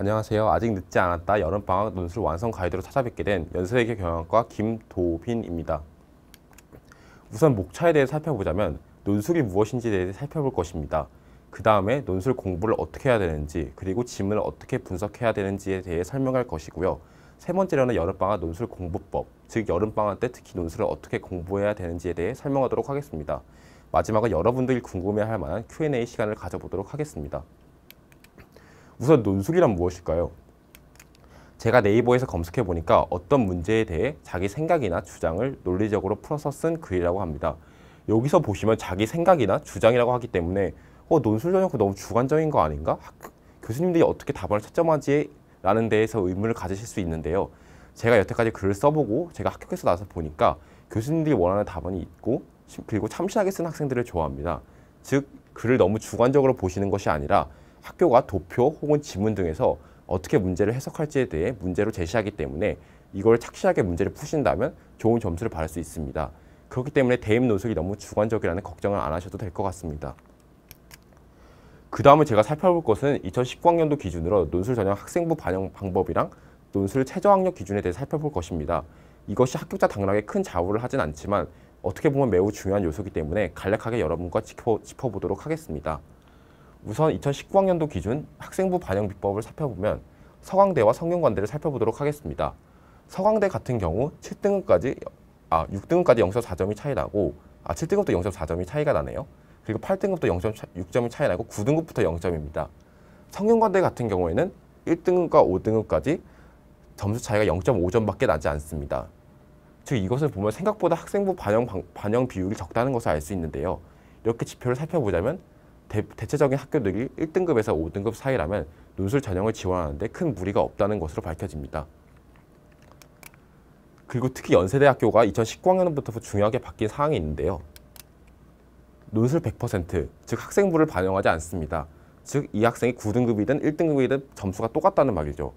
안녕하세요. 아직 늦지 않았다. 여름방학 논술 완성 가이드로 찾아뵙게 된연세계 경영과 학 김도빈입니다. 우선 목차에 대해 살펴보자면 논술이 무엇인지에 대해 살펴볼 것입니다. 그 다음에 논술 공부를 어떻게 해야 되는지 그리고 지문을 어떻게 분석해야 되는지에 대해 설명할 것이고요. 세 번째로는 여름방학 논술 공부법, 즉 여름방학 때 특히 논술을 어떻게 공부해야 되는지에 대해 설명하도록 하겠습니다. 마지막은 여러분들이 궁금해할 만한 Q&A 시간을 가져보도록 하겠습니다. 우선 논술이란 무엇일까요? 제가 네이버에서 검색해 보니까 어떤 문제에 대해 자기 생각이나 주장을 논리적으로 풀어서 쓴 글이라고 합니다. 여기서 보시면 자기 생각이나 주장이라고 하기 때문에 어, 논술 전형구 너무 주관적인 거 아닌가? 교 그 교수님들이 어떻게 답안을 채점하지? 라는 데에서 의문을 가지실 수 있는데요. 제가 여태까지 글을 써보고 제가 합격해서 나서 보니까 교수님들이 원하는 답안이 있고 그리고 참신하게 쓴 학생들을 좋아합니다. 즉 글을 너무 주관적으로 보시는 것이 아니라 학교가 도표 혹은 지문 등에서 어떻게 문제를 해석할지에 대해 문제로 제시하기 때문에 이걸 착실하게 문제를 푸신다면 좋은 점수를 받을 수 있습니다. 그렇기 때문에 대입 논술이 너무 주관적이라는 걱정을 안 하셔도 될 것 같습니다. 그 다음에 제가 살펴볼 것은 2019학년도 기준으로 논술 전형 학생부 반영 방법이랑 논술 최저학력 기준에 대해 살펴볼 것입니다. 이것이 합격자 당락에 큰 좌우를 하진 않지만 어떻게 보면 매우 중요한 요소이기 때문에 간략하게 여러분과 짚어보도록 하겠습니다. 우선 2019학년도 기준 학생부 반영 비법을 살펴보면 서강대와 성균관대를 살펴보도록 하겠습니다. 서강대 같은 경우 7등급까지 아 6등급까지 0.4점이 차이 나고 아7등급도터점4점이 차이가 나네요. 그리고 8등급부터 0.6점이 차이 나고 9등급부터 0점입니다. 성균관대 같은 경우에는 1등급과 5등급까지 점수 차이가 0.5점밖에 나지 않습니다. 즉 이것을 보면 생각보다 학생부 반영, 반영 비율이 적다는 것을 알 수 있는데요. 이렇게 지표를 살펴보자면 대, 체적인 학교들이 1등급에서 5등급 사이라면 논술 전형을 지원하는데 큰 무리가 없다는 것으로 밝혀집니다. 그리고 특히 연세대학교가 2019학년부터 중요하게 바뀐 사항이 있는데요. 논술 100%, 즉 학생부를 반영하지 않습니다. 즉 이 학생이 9등급이든 1등급이든 점수가 똑같다는 말이죠.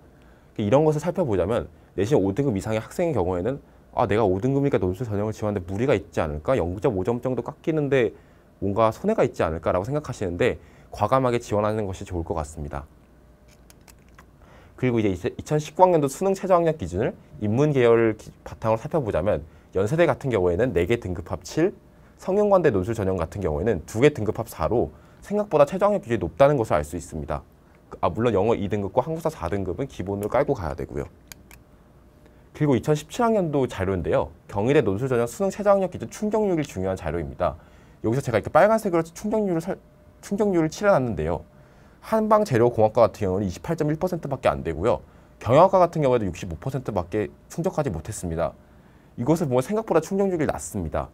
그러니까 이런 것을 살펴보자면 내신 5등급 이상의 학생의 경우에는 아 내가 5등급이니까 논술 전형을 지원하는데 무리가 있지 않을까? 0.5점 정도 깎이는데 뭔가 손해가 있지 않을까라고 생각하시는데 과감하게 지원하는 것이 좋을 것 같습니다. 그리고 이제 2019학년도 수능 최저학력 기준을 인문 계열 바탕으로 살펴보자면 연세대 같은 경우에는 4개 등급합 7, 성균관대 논술 전형 같은 경우에는 2개 등급합 4로 생각보다 최저학력 기준이 높다는 것을 알 수 있습니다. 아 물론 영어 2등급과 한국사 4등급은 기본으로 깔고 가야 되고요. 그리고 2017학년도 자료인데요. 경희대 논술전형 수능 최저학력 기준 충격률이 중요한 자료입니다. 여기서 제가 이렇게 빨간색으로 충격률을 살, 충격률을 칠해놨는데요. 한방 재료 공학과 같은 경우는 28.1%밖에 안 되고요. 경영학과 같은 경우에도 65%밖에 충족하지 못했습니다. 이것을 보면 생각보다 충격률이 낮습니다.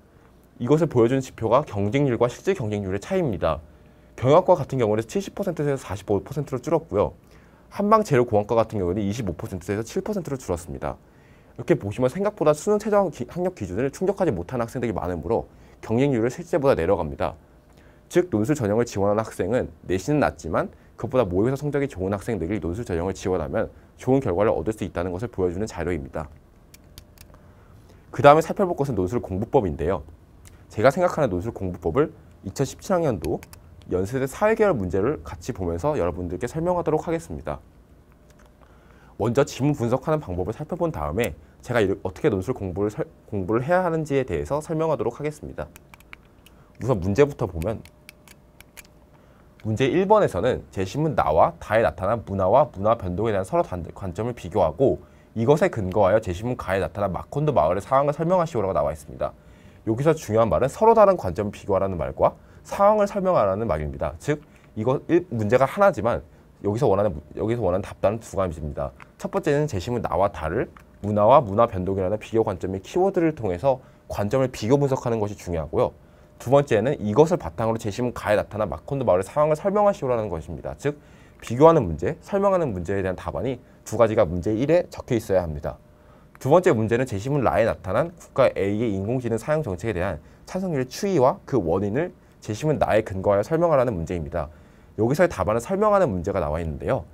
이것을 보여주는 지표가 경쟁률과 실제 경쟁률의 차이입니다. 경영학과 같은 경우는 70%에서 45%로 줄었고요. 한방 재료 공학과 같은 경우는 25%에서 7%로 줄었습니다. 이렇게 보시면 생각보다 수능 최저 학력 기준을 충족하지 못한 학생들이 많으므로 경쟁률을 실제보다 내려갑니다. 즉 논술 전형을 지원하는 학생은 내신은 낮지만 그것보다 모의고사 성적이 좋은 학생들이 논술 전형을 지원하면 좋은 결과를 얻을 수 있다는 것을 보여주는 자료입니다. 그 다음에 살펴볼 것은 논술 공부법인데요. 제가 생각하는 논술 공부법을 2017학년도 연세대 사회계열 문제를 같이 보면서 여러분들께 설명하도록 하겠습니다. 먼저 지문 분석하는 방법을 살펴본 다음에 제가 어떻게 논술 공부를, 설, 공부를 해야 하는지에 대해서 설명하도록 하겠습니다. 우선 문제부터 보면 문제 1번에서는 제시문 나와 다에 나타난 문화와 문화 변동에 대한 서로 관점을 비교하고 이것에 근거하여 제시문 가에 나타난 마콘도 마을의 상황을 설명하시오라고 나와 있습니다. 여기서 중요한 말은 서로 다른 관점을 비교하라는 말과 상황을 설명하라는 말입니다. 즉, 이거 문제가 하나지만 여기서 원하는 여기서 원하는 답단은 두 가지입니다. 첫 번째는 제시문 나와 다를 문화와 문화 변동이라는 비교 관점의 키워드를 통해서 관점을 비교 분석하는 것이 중요하고요. 두 번째는 이것을 바탕으로 제시문 가에 나타난 마콘드 마을의 상황을 설명하시오라는 것입니다. 즉 비교하는 문제, 설명하는 문제에 대한 답안이 두 가지가 문제 1에 적혀 있어야 합니다. 두 번째 문제는 제시문 라에 나타난 국가 A의 인공지능 사용 정책에 대한 찬성률 추이와 그 원인을 제시문 나에 근거하여 설명하라는 문제입니다. 여기서의 답안은 설명하는 문제가 나와 있는데요.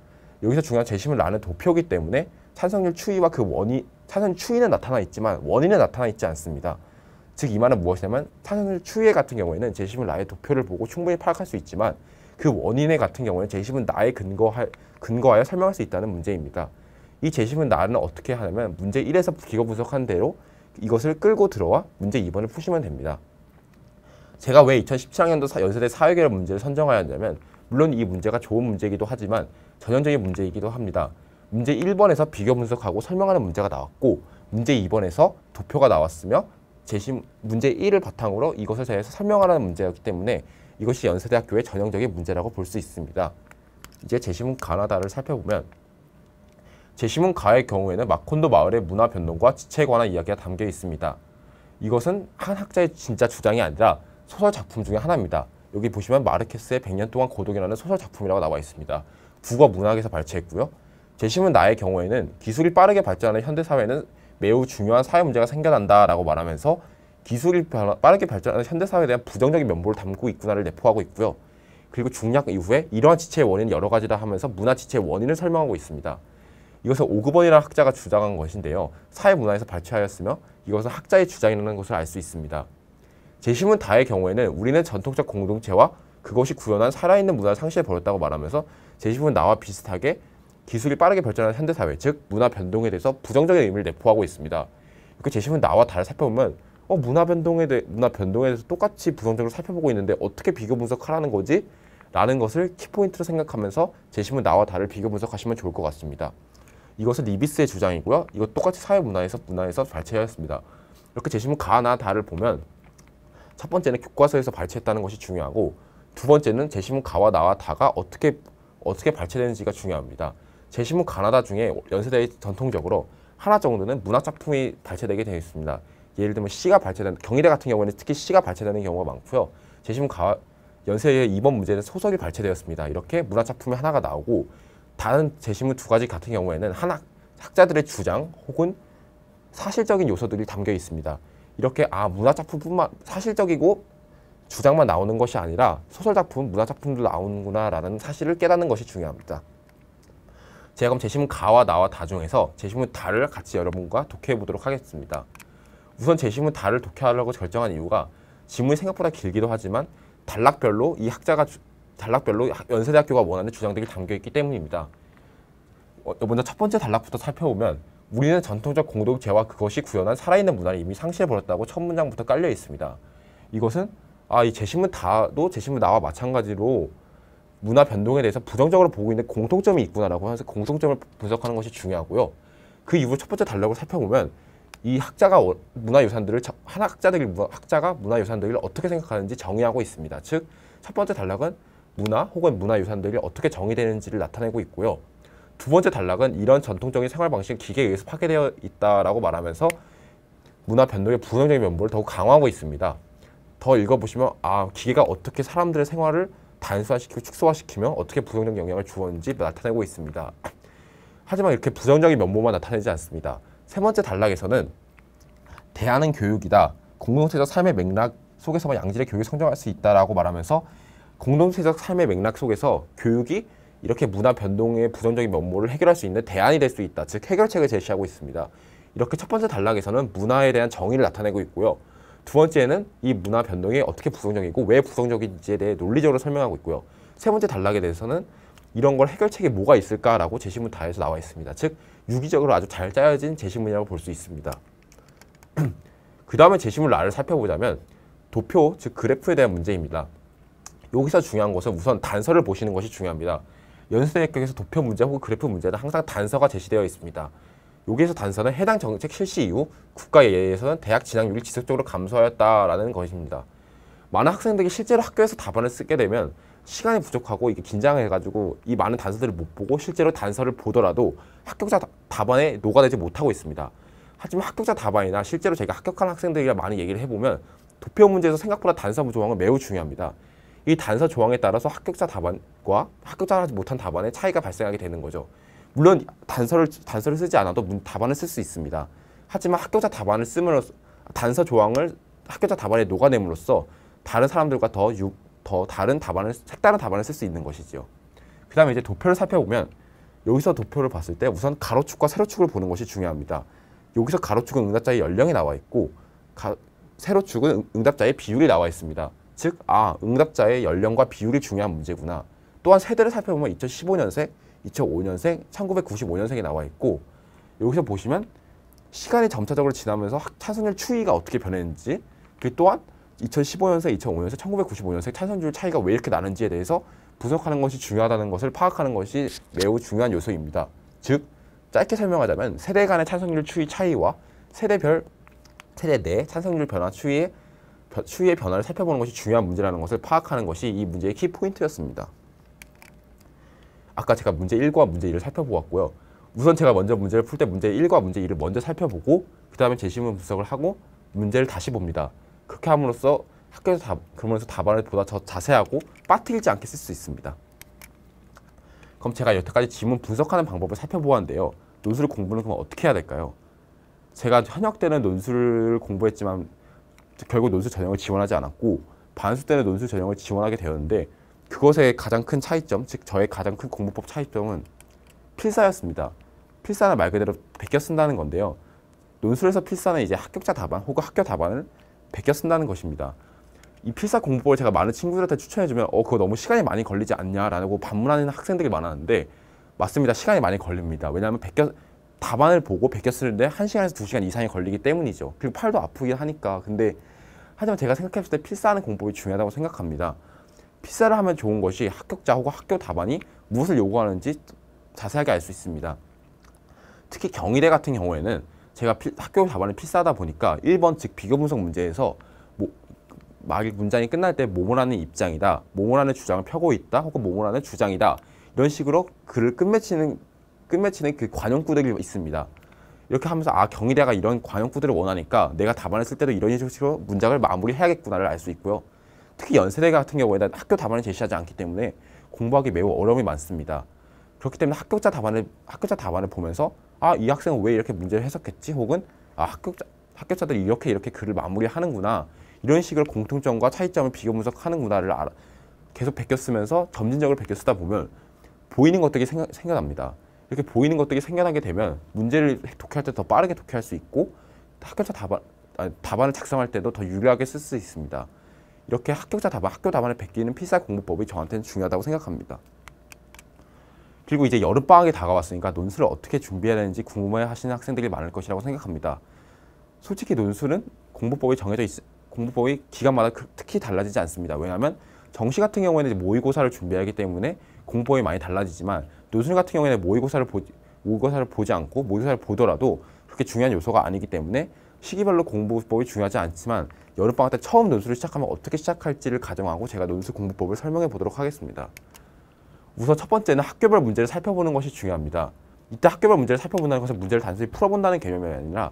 여기서 중요한 제시문 라는 도표이기 때문에 탄성률 추이와 그 원인, 탄성 추이는 나타나 있지만 원인은 나타나 있지 않습니다. 즉 이 말은 무엇이냐면 탄성률 추이 같은 경우에는 제시문 나의 도표를 보고 충분히 파악할 수 있지만 그원인에 같은 경우에는 제시문 나에 근거하, 근거하여 설명할 수 있다는 문제입니다. 이 제시문 나는 어떻게 하냐면 문제 1에서 기거 분석한 대로 이것을 끌고 들어와 문제 2번을 푸시면 됩니다. 제가 왜 2017학년도 연세대 사회계열 문제를 선정하였냐면 물론 이 문제가 좋은 문제이기도 하지만 전형적인 문제이기도 합니다. 문제 1번에서 비교 분석하고 설명하는 문제가 나왔고 문제 2번에서 도표가 나왔으며 제시 문제 1을 바탕으로 이것에 대해서 설명하는 문제였기 때문에 이것이 연세대학교의 전형적인 문제라고 볼 수 있습니다. 이제 제시문 가나다를 살펴보면 제시문 가의 경우에는 마콘도 마을의 문화 변동과 지체에 관한 이야기가 담겨 있습니다. 이것은 한 학자의 진짜 주장이 아니라 소설 작품 중의 하나입니다. 여기 보시면 마르케스의 100년 동안 고독이라는 소설 작품이라고 나와 있습니다. 국어 문학에서 발췌했고요. 제시문 나의 경우에는 기술이 빠르게 발전하는 현대사회는 매우 중요한 사회 문제가 생겨난다라고 말하면서 기술이 빠르게 발전하는 현대사회에 대한 부정적인 면모를 담고 있구나를 내포하고 있고요. 그리고 중략 이후에 이러한 지체의 원인은 여러 가지다 하면서 문화 지체의 원인을 설명하고 있습니다. 이것은 오그번이라는 학자가 주장한 것인데요. 사회 문화에서 발췌하였으며 이것은 학자의 주장이라는 것을 알 수 있습니다. 제시문 다의 경우에는 우리는 전통적 공동체와 그것이 구현한 살아있는 문화를 상실해 버렸다고 말하면서 제시문 나와 비슷하게 기술이 빠르게 발전한 현대 사회, 즉 문화 변동에 대해서 부정적인 의미를 내포하고 있습니다. 그 제시문 나와 다를 살펴보면 어, 문화 변동에 대해 문화 변동에 대해서 똑같이 부정적으로 살펴보고 있는데 어떻게 비교 분석하라는 거지? 라는 것을 키포인트로 생각하면서 제시문 나와 다를 비교 분석하시면 좋을 것 같습니다. 이것은 리비스의 주장이고요. 이거 똑같이 사회 문화에서 문화에서 발췌하였습니다. 이렇게 제시문 가나 다를 보면 첫 번째는 교과서에서 발췌했다는 것이 중요하고 두 번째는 제시문 가와 나와 다가 어떻게 어떻게 발췌되는지가 중요합니다. 제시문 가나다 중에 연세대의 전통적으로 하나 정도는 문학작품이 발췌되게 되어 있습니다. 예를 들면 시가 발췌된 경희대 같은 경우에는 특히 시가 발췌되는 경우가 많고요. 제시문 가 연세의 이번 문제는 소설이 발췌되었습니다. 이렇게 문학작품이 하나가 나오고 다른 제시문 두 가지 같은 경우에는 하나 학자들의 주장 혹은 사실적인 요소들이 담겨 있습니다. 이렇게 아 문화작품뿐만 사실적이고 주장만 나오는 것이 아니라 소설작품, 문화작품도 나오는구나라는 사실을 깨닫는 것이 중요합니다. 제가 그럼 제시문 가와 나와 다 중에서 제시문 다를 같이 여러분과 독해해 보도록 하겠습니다. 우선 제시문 다를 독해하려고 결정한 이유가 지문이 생각보다 길기도 하지만 단락별로 이 학자가 주, 단락별로 연세대학교가 원하는 주장들이 담겨 있기 때문입니다. 어, 먼저 첫 번째 단락부터 살펴보면 우리는 전통적 공동체와 그것이 구현한 살아있는 문화를 이미 상실해버렸다고 첫 문장부터 깔려 있습니다. 이것은 아, 이 제시문 다도 제시문 나와 마찬가지로 문화 변동에 대해서 부정적으로 보고 있는 공통점이 있구나라고 해서 공통점을 분석하는 것이 중요하고요. 그 이후 첫 번째 달력을 살펴보면 이 학자가 어, 문화유산들을 하나 학자들이 학자가 문화유산들을 어떻게 생각하는지 정의하고 있습니다. 즉 첫 번째 단락은 문화 혹은 문화유산들이 어떻게 정의되는지를 나타내고 있고요. 두 번째 단락은 이런 전통적인 생활 방식 기계에 의해서 파괴되어 있다라고 말하면서 문화 변동의 부정적인 면모를 더욱 강화하고 있습니다. 더 읽어보시면 아 기계가 어떻게 사람들의 생활을 단수화시키고 축소화시키면 어떻게 부정적 영향을 주었는지 나타내고 있습니다. 하지만 이렇게 부정적인 면모만 나타내지 않습니다. 세 번째 단락에서는 대안은 교육이다. 공동체적 삶의 맥락 속에서만 양질의 교육이 성장할 수 있다라고 말하면서 공동체적 삶의 맥락 속에서 교육이 이렇게 문화 변동의 부정적인 면모를 해결할 수 있는 대안이 될 수 있다. 즉 해결책을 제시하고 있습니다. 이렇게 첫 번째 단락에서는 문화에 대한 정의를 나타내고 있고요. 두 번째는 이 문화 변동이 어떻게 부정적이고 왜 부정적인지에 대해 논리적으로 설명하고 있고요. 세 번째 단락에 대해서는 이런 걸 해결책이 뭐가 있을까라고 제시문 다해서 나와 있습니다. 즉 유기적으로 아주 잘 짜여진 제시문이라고 볼 수 있습니다. 그 다음에 제시문 라를 살펴보자면 도표, 즉 그래프에 대한 문제입니다. 여기서 중요한 것은 우선 단서를 보시는 것이 중요합니다. 연세대학교에서 도표 문제 혹은 그래프 문제는 항상 단서가 제시되어 있습니다. 여기에서 단서는 해당 정책 실시 이후 국가 에의해서는 대학 진학률이 지속적으로 감소하였다라는 것입니다. 많은 학생들이 실제로 학교에서 답안을 쓰게 되면 시간이 부족하고 이게 긴장해가지고 이 많은 단서들을 못 보고 실제로 단서를 보더라도 합격자 답안에 녹아내지 못하고 있습니다. 하지만 합격자 답안이나 실제로 제가 합격한 학생들이랑 많은 얘기를 해보면 도표 문제에서 생각보다 단서 조항은 매우 중요합니다. 이 단서 조항에 따라서 합격자 답안과 합격자를 하지 못한 답안의 차이가 발생하게 되는 거죠. 물론 단서를 단서를 쓰지 않아도 답안을 쓸 수 있습니다. 하지만 학교자 답안을 쓰므로써 단서 조항을 학교자 답안에 녹아냄으로써 다른 사람들과 더, 유, 더 다른 답안을 색다른 답안을 쓸 수 있는 것이지요. 그다음에 이제 도표를 살펴보면 여기서 도표를 봤을 때 우선 가로축과 세로축을 보는 것이 중요합니다. 여기서 가로축은 응답자의 연령이 나와 있고 가, 세로축은 응답자의 비율이 나와 있습니다. 즉, 아, 응답자의 연령과 비율이 중요한 문제구나. 또한 세대를 살펴보면 2015년생 2005년생, 1995년생이 나와 있고 여기서 보시면 시간이 점차적으로 지나면서 차성률 추이가 어떻게 변했는지 그 또한 2015년생, 2005년생, 1995년생 차성률 차이가 왜 이렇게 나는지에 대해서 분석하는 것이 중요하다는 것을 파악하는 것이 매우 중요한 요소입니다. 즉 짧게 설명하자면 세대 간의 차성률 추이 차이와 세대별 세대 내차성률 변화 추이의 추이의 변화를 살펴보는 것이 중요한 문제라는 것을 파악하는 것이 이 문제의 키포인트였습니다. 아까 제가 문제 1과 문제 2를 살펴보았고요. 우선 제가 먼저 문제를 풀 때 문제 1과 문제 2를 먼저 살펴보고 그 다음에 제시문 분석을 하고 문제를 다시 봅니다. 그렇게 함으로써 학교에서 다, 그러면서 답안을 보다 더 자세하고 빠뜨리지 않게 쓸 수 있습니다. 그럼 제가 여태까지 지문 분석하는 방법을 살펴보았는데요. 논술 공부는 그럼 어떻게 해야 될까요? 제가 현역 때는 논술을 공부했지만 결국 논술 전형을 지원하지 않았고 반수 때는 논술 전형을 지원하게 되었는데 그것의 가장 큰 차이점, 즉 저의 가장 큰 공부법 차이점은 필사였습니다. 필사는 말 그대로 베껴 쓴다는 건데요. 논술에서 필사는 이제 합격자 답안 혹은 학교 답안을 베껴 쓴다는 것입니다. 이 필사 공부법을 제가 많은 친구들한테 추천해주면 어 그거 너무 시간이 많이 걸리지 않냐라고 반문하는 학생들이 많았는데 맞습니다. 시간이 많이 걸립니다. 왜냐하면 베껴 답안을 보고 베껴 쓰는데 1시간에서 2시간 이상이 걸리기 때문이죠. 그리고 팔도 아프긴 하니까. 근데 하지만 제가 생각했을 때 필사하는 공법이 중요하다고 생각합니다. 필사를 하면 좋은 것이 합격자 혹은 학교 답안이 무엇을 요구하는지 자세하게 알 수 있습니다. 특히 경희대 같은 경우에는 제가 필, 학교 답안을 필사하다 보니까 1번 즉 비교 분석 문제에서 뭐, 말 문장이 끝날 때 모모라는 입장이다, 모모라는 주장을 펴고 있다, 혹은 모모라는 주장이다 이런 식으로 글을 끝맺히는 끝맺히는 그 관용구들이 있습니다. 이렇게 하면서 아 경희대가 이런 관용구들을 원하니까 내가 답안을 쓸 때도 이런 식으로 문장을 마무리해야겠구나를 알 수 있고요. 특히 연세대 같은 경우에는 학교 답안을 제시하지 않기 때문에 공부하기 매우 어려움이 많습니다. 그렇기 때문에 합격자 답안을 합격자 답안을 보면서 아 이 학생은 왜 이렇게 문제를 해석했지 혹은 아 합격자 합격자들이 이렇게 이렇게 글을 마무리하는구나 이런 식으로 공통점과 차이점을 비교 분석하는구나를 알아, 계속 베껴 쓰면서 점진적으로 베껴 쓰다 보면 보이는 것들이 생겨, 생겨납니다. 이렇게 보이는 것들이 생겨나게 되면 문제를 독해할 때 더 빠르게 독해할 수 있고 합격자 답안 아니, 답안을 작성할 때도 더 유리하게 쓸 수 있습니다. 이렇게 합격자 답안, 학교 답안을 베끼는 필사 공부법이 저한테는 중요하다고 생각합니다. 그리고 이제 여름방학이 다가왔으니까 논술을 어떻게 준비해야 되는지 궁금해 하시는 학생들이 많을 것이라고 생각합니다. 솔직히 논술은 공부법이 정해져 있, 공부법이 기간마다 특히 달라지지 않습니다. 왜냐하면 정시 같은 경우에는 모의고사를 준비 하기 때문에 공부법이 많이 달라지지만 논술 같은 경우에는 모의고사를 보지, 모의고사를 보지 않고 모의고사를 보더라도 그렇게 중요한 요소가 아니기 때문에 시기별로 공부법이 중요하지 않지만 여름방학 때 처음 논술을 시작하면 어떻게 시작할지를 가정하고 제가 논술 공부법을 설명해 보도록 하겠습니다. 우선 첫 번째는 학교별 문제를 살펴보는 것이 중요합니다. 이때 학교별 문제를 살펴본다는 것은 문제를 단순히 풀어본다는 개념이 아니라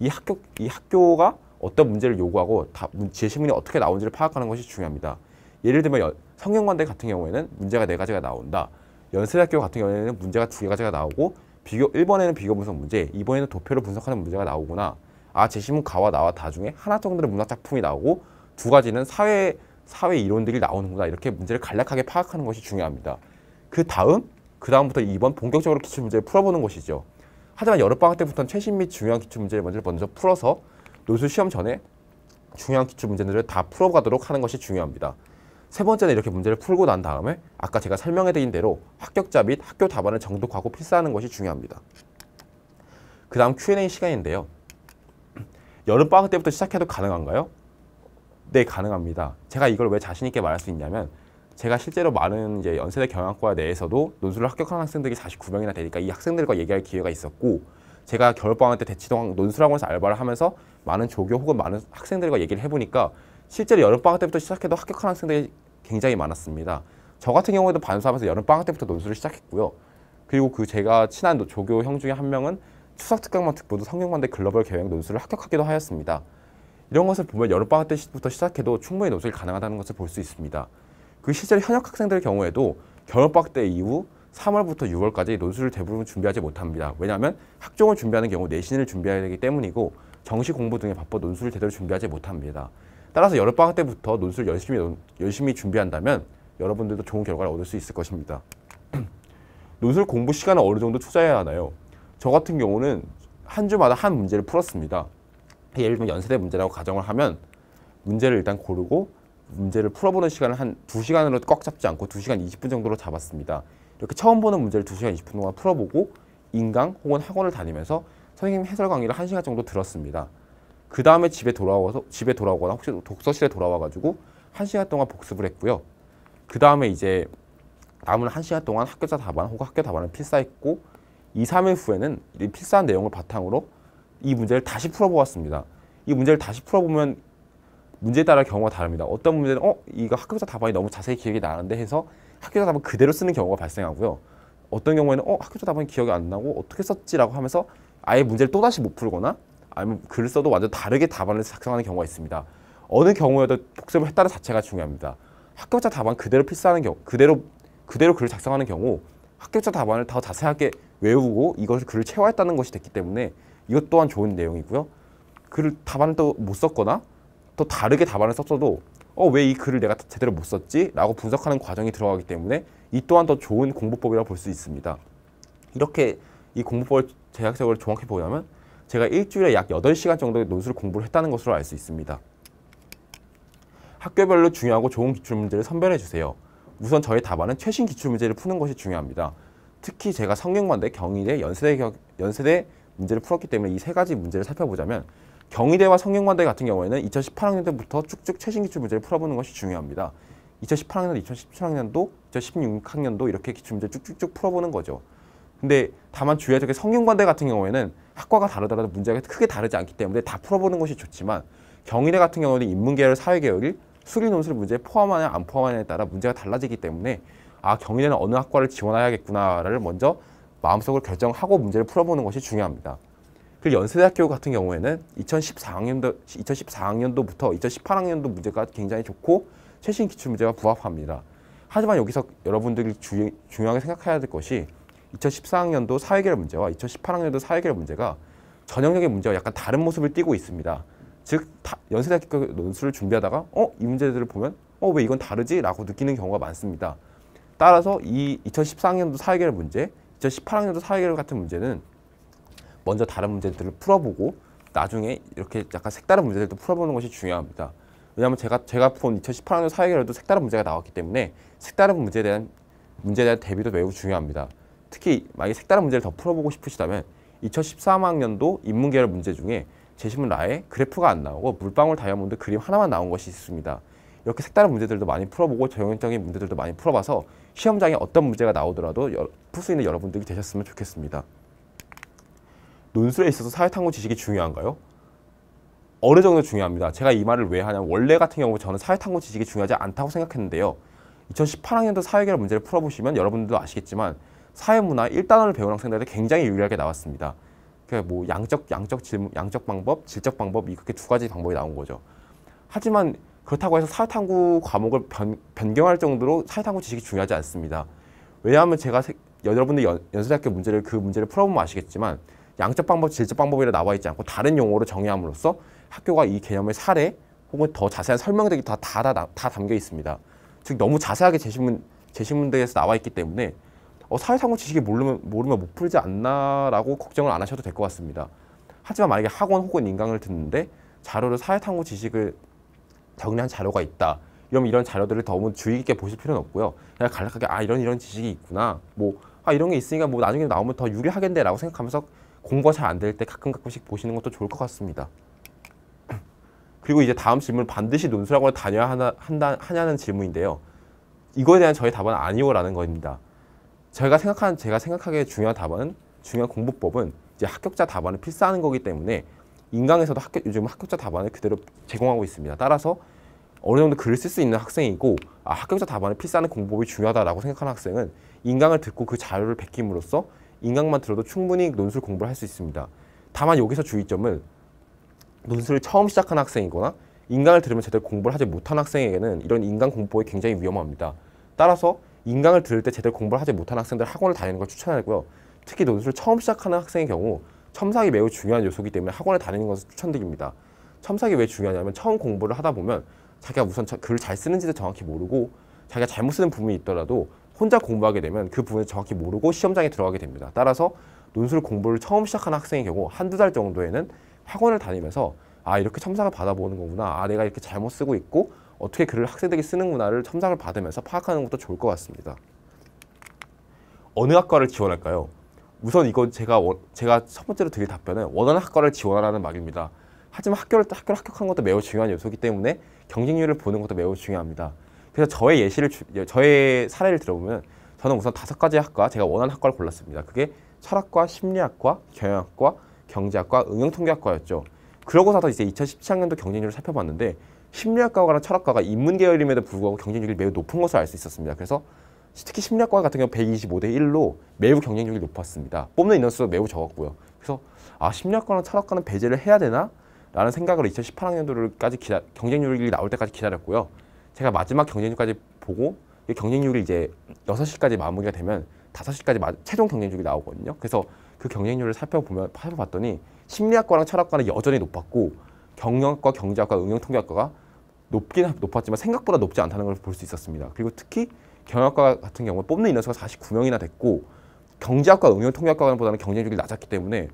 이 학교 이 학교가 어떤 문제를 요구하고 다, 제시문이 어떻게 나온지를 파악하는 것이 중요합니다. 예를 들면 성균관대 같은 경우에는 문제가 네 가지가 나온다. 연세대학교 같은 경우에는 문제가 두 가지가 나오고 비교 1번에는 비교 분석 문제, 2번에는 도표를 분석하는 문제가 나오구나. 아 제시문 가와 나와 다 중에 하나 정도는 문학 작품이 나오고 두 가지는 사회 사회 이론들이 나오는구나 이렇게 문제를 간략하게 파악하는 것이 중요합니다. 그 다음 그 다음부터 이번 본격적으로 기출 문제를 풀어보는 것이죠. 하지만 여름방학 때부터는 최신 및 중요한 기출 문제를 먼저 먼저 풀어서 논술 시험 전에 중요한 기출 문제들을 다 풀어가도록 하는 것이 중요합니다. 세 번째는 이렇게 문제를 풀고 난 다음에 아까 제가 설명해드린 대로 합격자 및 학교 답안을 정독하고 필사하는 것이 중요합니다. 그 다음 Q&A 시간인데요. 여름 방학 때부터 시작해도 가능한가요? 네, 가능합니다. 제가 이걸 왜 자신 있게 말할 수 있냐면 제가 실제로 많은 이제 연세대 경영학과 내에서도 논술을 합격한 학생들이 49명이나 되니까 이 학생들과 얘기할 기회가 있었고 제가 겨울방학 때 대치동 논술학원에서 알바를 하면서 많은 조교 혹은 많은 학생들과 얘기를 해보니까 실제로 여름방학 때부터 시작해도 합격한 학생들이 굉장히 많았습니다. 저 같은 경우에도 반수하면서 여름방학 때부터 논술을 시작했고요. 그리고 그 제가 친한 조교 형 중에 한 명은 추석특강만 듣고도 성균관대 글로벌 계획 논술을 합격하기도 하였습니다. 이런 것을 보면 여름방학 때부터 시작해도 충분히 논술이 가능하다는 것을 볼 수 있습니다. 그 시절 현역 학생들의 경우에도 겨울방학 때 이후 3월부터 6월까지 논술을 대부분 준비하지 못합니다. 왜냐하면 학종을 준비하는 경우 내신을 준비해야 되기 때문이고 정시 공부 등에 바빠 논술을 제대로 준비하지 못합니다. 따라서 여름방학 때부터 논술을 열심히, 열심히 준비한다면 여러분들도 좋은 결과를 얻을 수 있을 것입니다. 논술 공부 시간을 어느 정도 투자해야 하나요? 저 같은 경우는 한 주마다 한 문제를 풀었습니다. 예를 들면 연세대 문제라고 가정을 하면 문제를 일단 고르고 문제를 풀어보는 시간을 한 두시간으로꽉 잡지 않고 두시간 이십 분 정도로 잡았습니다. 이렇게 처음 보는 문제를 두시간 이십 분 동안 풀어보고 인강 혹은 학원을 다니면서 선생님 해설 강의를 한시간 정도 들었습니다. 그 다음에 집에 돌아와서 집에 돌아오거나 혹시 독서실에 돌아와 가지고 한시간 동안 복습을 했고요. 그 다음에 이제 남은 한시간 동안 학교자 답안 혹은 학교 답안을 필사했고 2, 3일 후에는 이 필사한 내용을 바탕으로 이 문제를 다시 풀어보았습니다. 이 문제를 다시 풀어보면 문제에 따라 경우가 다릅니다. 어떤 문제는 어 이거 학교사 답안이 너무 자세히 기억이 나는데 해서 학교사 답안 그대로 쓰는 경우가 발생하고요. 어떤 경우에는 어 학교사 답안이 기억이 안 나고 어떻게 썼지라고 하면서 아예 문제를 또다시 못 풀거나 아니면 글을 써도 완전 다르게 답안을 작성하는 경우가 있습니다. 어느 경우에도 복습을 했다는 자체가 중요합니다. 학교사 답안 그대로 필사하는 경우 그대로 그대로 글을 작성하는 경우 합격자 답안을 더 자세하게 외우고 이것을 글을 채화했다는 것이 됐기 때문에 이것 또한 좋은 내용이고요. 글을 답안을 또 못 썼거나 또 다르게 답안을 썼어도 어 왜 이 글을 내가 제대로 못 썼지? 라고 분석하는 과정이 들어가기 때문에 이 또한 더 좋은 공부법이라고 볼 수 있습니다. 이렇게 이 공부법을 제학적으로 정확히 보자면 제가 일주일에 약 8시간 정도의 논술 공부를 했다는 것으로 알 수 있습니다. 학교별로 중요하고 좋은 기출문제를 선별해 주세요. 우선 저희 답안은 최신 기출 문제를 푸는 것이 중요합니다. 특히 제가 성균관대, 경희대, 연세대, 연세대 문제를 풀었기 때문에 이 세 가지 문제를 살펴보자면 경희대와 성균관대 같은 경우에는 2018학년 때부터 쭉쭉 최신 기출 문제를 풀어보는 것이 중요합니다. 2018학년, 도 2017학년도, 2016학년도 이렇게 기출 문제 쭉쭉쭉 풀어보는 거죠. 근데 다만 주의할 점이 성균관대 같은 경우에는 학과가 다르더라도 문제가 크게 다르지 않기 때문에 다 풀어보는 것이 좋지만 경희대 같은 경우는 인문계열, 사회계열이 수리 논술 문제에 포함하냐 안 포함하냐에 따라 문제가 달라지기 때문에 아 경희대는 어느 학과를 지원해야겠구나를 먼저 마음속으로 결정하고 문제를 풀어보는 것이 중요합니다. 그리고 연세대학교 같은 경우에는 2014학년도 2014학년도부터 2018학년도 문제가 굉장히 좋고 최신 기출 문제가 부합합니다. 하지만 여기서 여러분들이 주, 중요하게 생각해야 될 것이 2014학년도 사회계열 문제와 2018학년도 사회계열 문제가 전형적인 문제와 약간 다른 모습을 띄고 있습니다. 즉 연세대학교 논술을 준비하다가 어 이 문제들을 보면 어 왜 이건 다르지라고 느끼는 경우가 많습니다. 따라서 이 2014학년도 사회계열 문제, 2018학년도 사회계열 같은 문제는 먼저 다른 문제들을 풀어보고 나중에 이렇게 약간 색다른 문제들도 풀어보는 것이 중요합니다. 왜냐하면 제가 제가 본 2018학년 사회계열도 색다른 문제가 나왔기 때문에 색다른 문제에 대한 문제에 대한 대비도 매우 중요합니다. 특히 만약 에 색다른 문제를 더 풀어보고 싶으시다면 2013학년도 인문계열 문제 중에 제시문라에 그래프가 안 나오고 물방울 다이아몬드 그림 하나만 나온 것이 있습니다. 이렇게 색다른 문제들도 많이 풀어보고 적용적인 문제들도 많이 풀어봐서 시험장에 어떤 문제가 나오더라도 풀 수 있는 여러분들이 되셨으면 좋겠습니다. 논술에 있어서 사회탐구 지식이 중요한가요? 어느 정도 중요합니다. 제가 이 말을 왜 하냐면 원래 같은 경우 저는 사회탐구 지식이 중요하지 않다고 생각했는데요. 2018학년도 사회계열 문제를 풀어보시면 여러분들도 아시겠지만 사회문화 1단원을 배운 학생들한테 굉장히 유리하게 나왔습니다. 그러뭐 그러니까 양적 양적 질 양적 방법, 질적 방법이 그렇게 두 가지 방법이 나온 거죠. 하지만 그렇다고 해서 사회탐구 과목을 변, 변경할 정도로 사회탐구 지식이 중요하지 않습니다. 왜냐하면 제가 여러분들 연, 연세대학교 문제를 그 문제를 풀어보면 아시겠지만 양적 방법, 질적 방법이라 나와 있지 않고 다른 용어로 정의함으로써 학교가 이 개념의 사례 혹은 더 자세한 설명들이 다다다 다 담겨 있습니다. 즉 너무 자세하게 제시문 제시문대에서 나와 있기 때문에 어, 사회상호 지식이 모르면, 모르면 못 풀지 않나라고 걱정을 안 하셔도 될 것 같습니다. 하지만 만약에 학원 혹은 인강을 듣는데 자료를 사회상호 지식을 정리한 자료가 있다. 이러면 이런 자료들을 너무 주의 깊게 보실 필요는 없고요. 그냥 간략하게 아 이런 이런 지식이 있구나. 뭐 아 이런 게 있으니까 뭐 나중에 나오면 더 유리하겠네라고 생각하면서 공부가 잘 안 될 때 가끔 가끔씩 보시는 것도 좋을 것 같습니다. 그리고 이제 다음 질문 반드시 논술학원을 다녀야 하나, 한다, 하냐는 질문인데요. 이거에 대한 저의 답은 아니오라는 겁니다. 저희가 생각한 제가 생각하기에 중요한 답안은 중요한 공부법은 이제 합격자 답안을 필사하는 거기 때문에 인강에서도 합격, 요즘 합격자 답안을 그대로 제공하고 있습니다. 따라서 어느 정도 글을 쓸 수 있는 학생이고 아, 합격자 답안을 필사하는 공부법이 중요하다라고 생각하는 학생은 인강을 듣고 그 자료를 베낌으로써 인강만 들어도 충분히 논술 공부를 할 수 있습니다. 다만 여기서 주의점은 논술을 처음 시작한 학생이거나 인강을 들으면 제대로 공부를 하지 못한 학생에게는 이런 인강 공부법이 굉장히 위험합니다. 따라서 인강을 들을 때 제대로 공부를 하지 못한 학생들 학원을 다니는 걸 추천하고요. 특히 논술을 처음 시작하는 학생의 경우 첨삭이 매우 중요한 요소이기 때문에 학원을 다니는 것을 추천드립니다. 첨삭이 왜 중요하냐면 처음 공부를 하다 보면 자기가 우선 글을 잘 쓰는지도 정확히 모르고 자기가 잘못 쓰는 부분이 있더라도 혼자 공부하게 되면 그 부분을 정확히 모르고 시험장에 들어가게 됩니다. 따라서 논술 공부를 처음 시작하는 학생의 경우 한두 달 정도에는 학원을 다니면서 아 이렇게 첨삭을 받아보는 거구나 아 내가 이렇게 잘못 쓰고 있고 어떻게 글을 학생들이 쓰는구나를 첨삭을 받으면서 파악하는 것도 좋을 것 같습니다. 어느 학과를 지원할까요? 우선 이건 제가 원, 제가 첫 번째로 드릴 답변은 원하는 학과를 지원하라는 말입니다. 하지만 학교를 학교 를 합격한 것도 매우 중요한 요소이기 때문에 경쟁률을 보는 것도 매우 중요합니다. 그래서 저의 예시를 예, 저의 사례를 들어보면 저는 우선 다섯 가지 학과 제가 원하는 학과를 골랐습니다. 그게 철학과, 심리학과, 경영학과, 경제학과, 응용통계학과였죠. 그러고 나서 이제 2017학년도 경쟁률을 살펴봤는데 심리학과와 철학과가 인문 계열임에도 불구하고 경쟁률이 매우 높은 것을 알 수 있었습니다. 그래서 특히 심리학과 같은 경우 125대 1로 매우 경쟁률이 높았습니다. 뽑는 인원수도 매우 적었고요. 그래서 아 심리학과나 철학과는 배제를 해야 되나? 라는 생각으로 2018학년도까지 기다, 경쟁률이 나올 때까지 기다렸고요. 제가 마지막 경쟁률까지 보고 이 경쟁률이 이제 6시까지 마무리가 되면 5시까지 마, 최종 경쟁률이 나오거든요. 그래서 그 경쟁률을 살펴보면 살펴봤더니 심리학과랑 철학과는 여전히 높았고 경영학과 경제학과 응용통계학과가 높긴 높았지만 생각보다 높지 않다는 걸 볼 수 있었습니다. 그리고 특히 경영학과 같은 경우 뽑는 인원수가 49명이나 됐고 경제학과 응용통계학과보다는 경쟁력이 낮았기 때문에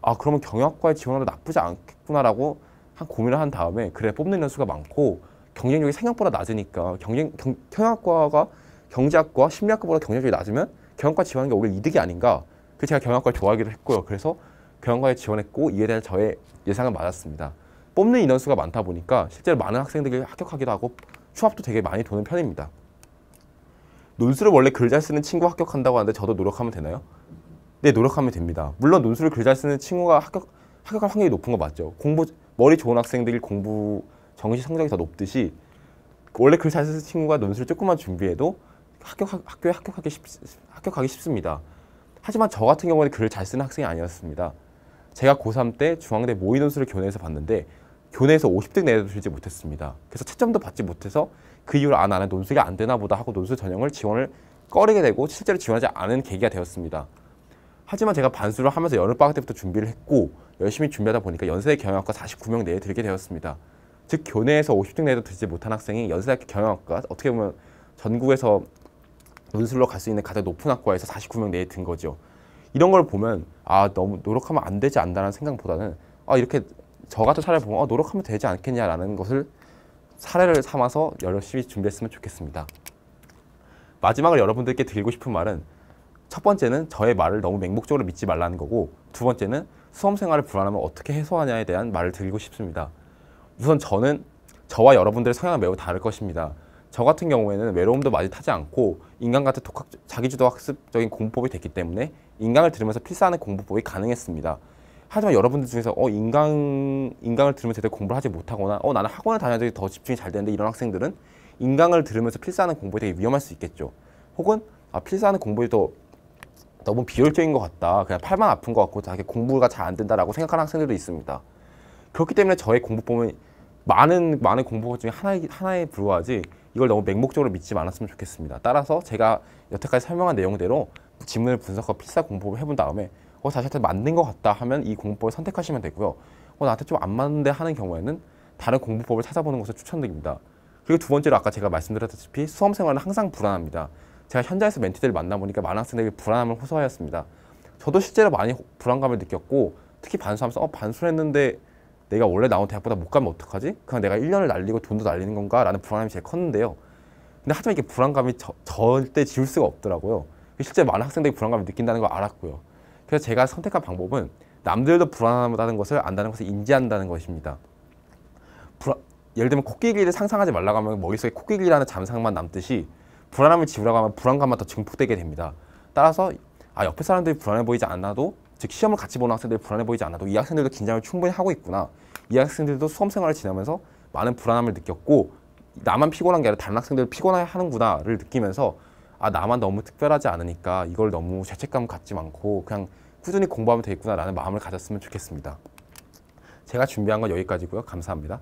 아 그러면 경영학과에 지원하도 나쁘지 않겠구나라고 한 고민을 한 다음에 그래 뽑는 인원수가 많고 경쟁력이 생각보다 낮으니까 경쟁 경, 경영학과가 경제학과 심리학과보다 경쟁력이 낮으면 경영학과 지원하는 게 오히려 이득이 아닌가 그래서 제가 경영학과를 좋아하기로 했고요. 그래서 경영학과에 지원했고 이에 대한 저의 예상은 맞았습니다. 뽑는 인원수가 많다 보니까 실제로 많은 학생들이 합격하기도 하고 추합도 되게 많이 도는 편입니다. 논술을 원래 글 잘 쓰는 친구 합격한다고 하는데 저도 노력하면 되나요? 네, 노력하면 됩니다. 물론 논술을 글 잘 쓰는 친구가 합격, 합격할 확률이 높은 거 맞죠. 공부 머리 좋은 학생들이 공부 정시 성적이 더 높듯이 원래 글 잘 쓰는 친구가 논술 조금만 준비해도 합격, 학교에 합격하기, 쉽, 합격하기 쉽습니다. 하지만 저 같은 경우는 글을 잘 쓰는 학생이 아니었습니다. 제가 고3 때 중앙대 모의논술을 교내에서 봤는데 교내에서 50등 내에도 들지 못했습니다. 그래서 채점도 받지 못해서 그 이후로 안 하는 논술이 안 되나 보다 하고 논술 전형을 지원을 꺼리게 되고 실제로 지원하지 않은 계기가 되었습니다. 하지만 제가 반수를 하면서 여름방학 때부터 준비를 했고 열심히 준비하다 보니까 연세대 경영학과 49명 내에 들게 되었습니다. 즉 교내에서 50등 내에도 들지 못한 학생이 연세대학교 경영학과 어떻게 보면 전국에서 논술로 갈 수 있는 가장 높은 학과에서 49명 내에 든 거죠. 이런 걸 보면 아 너무 노력하면 안 되지 않다는 생각보다는 아 이렇게 저 같은 사례를 보면 어, 노력하면 되지 않겠냐라는 것을 사례를 삼아서 열심히 준비했으면 좋겠습니다. 마지막으로 여러분들께 드리고 싶은 말은 첫 번째는 저의 말을 너무 맹목적으로 믿지 말라는 거고 두 번째는 수험생활을 불안하면 어떻게 해소하냐에 대한 말을 드리고 싶습니다. 우선 저는 저와 여러분들의 성향은 매우 다를 것입니다. 저 같은 경우에는 외로움도 많이 타지 않고 인간 같은 독학, 자기주도 학습적인 공부법이 됐기 때문에 인간을 들으면서 필사하는 공부법이 가능했습니다. 하지만 여러분들 중에서 어 인강 인강을 들으면 제대로 공부를 하지 못하거나 어 나는 학원을 다녀야지 더 집중이 잘 되는데 이런 학생들은 인강을 들으면서 필사하는 공부에 되게 위험할 수 있겠죠. 혹은 아 필사하는 공부에 더 너무 비효율적인 것 같다. 그냥 팔만 아픈 것 같고 자기 아, 공부가 잘 안 된다라고 생각하는 학생들도 있습니다. 그렇기 때문에 저의 공부법은 많은 많은 공부법 중에 하나 하나에 불과하지 이걸 너무 맹목적으로 믿지 않았으면 좋겠습니다. 따라서 제가 여태까지 설명한 내용대로 지문을 분석하고 필사 공부를 해본 다음에 어, 자신한테 맞는 것 같다 하면 이 공부법을 선택하시면 되고요. 어, 나한테 좀 안 맞는데 하는 경우에는 다른 공부법을 찾아보는 것을 추천드립니다. 그리고 두 번째로 아까 제가 말씀드렸다시피 수험생활은 항상 불안합니다. 제가 현장에서 멘티들을 만나보니까 많은 학생들이 불안함을 호소하였습니다. 저도 실제로 많이 불안감을 느꼈고 특히 반수하면서 어, 반수했는데 를 내가 원래 나온 대학보다 못 가면 어떡하지? 그냥 내가 1년을 날리고 돈도 날리는 건가? 라는 불안함이 제일 컸는데요. 근데 하지만 이게 불안감이 저, 절대 지울 수가 없더라고요. 실제 많은 학생들이 불안감을 느낀다는 걸 알았고요. 그래서 제가 선택한 방법은 남들도 불안하다는 것을 안다는 것을 인지한다는 것입니다. 불안, 예를 들면 코끼리를 상상하지 말라고 하면 머릿속에 코끼리라는 잠상만 남듯이 불안함을 지우라고 하면 불안감만 더 증폭되게 됩니다. 따라서 아 옆에 사람들이 불안해 보이지 않아도 즉 시험을 같이 보는 학생들이 불안해 보이지 않아도 이 학생들도 긴장을 충분히 하고 있구나. 이 학생들도 수험 생활을 지나면서 많은 불안함을 느꼈고 나만 피곤한 게 아니라 다른 학생들 피곤하는구나를 해 느끼면서 아 나만 너무 특별하지 않으니까 이걸 너무 죄책감 갖지 않고 그냥 꾸준히 공부하면 되겠구나라는 마음을 가졌으면 좋겠습니다. 제가 준비한 건 여기까지고요. 감사합니다.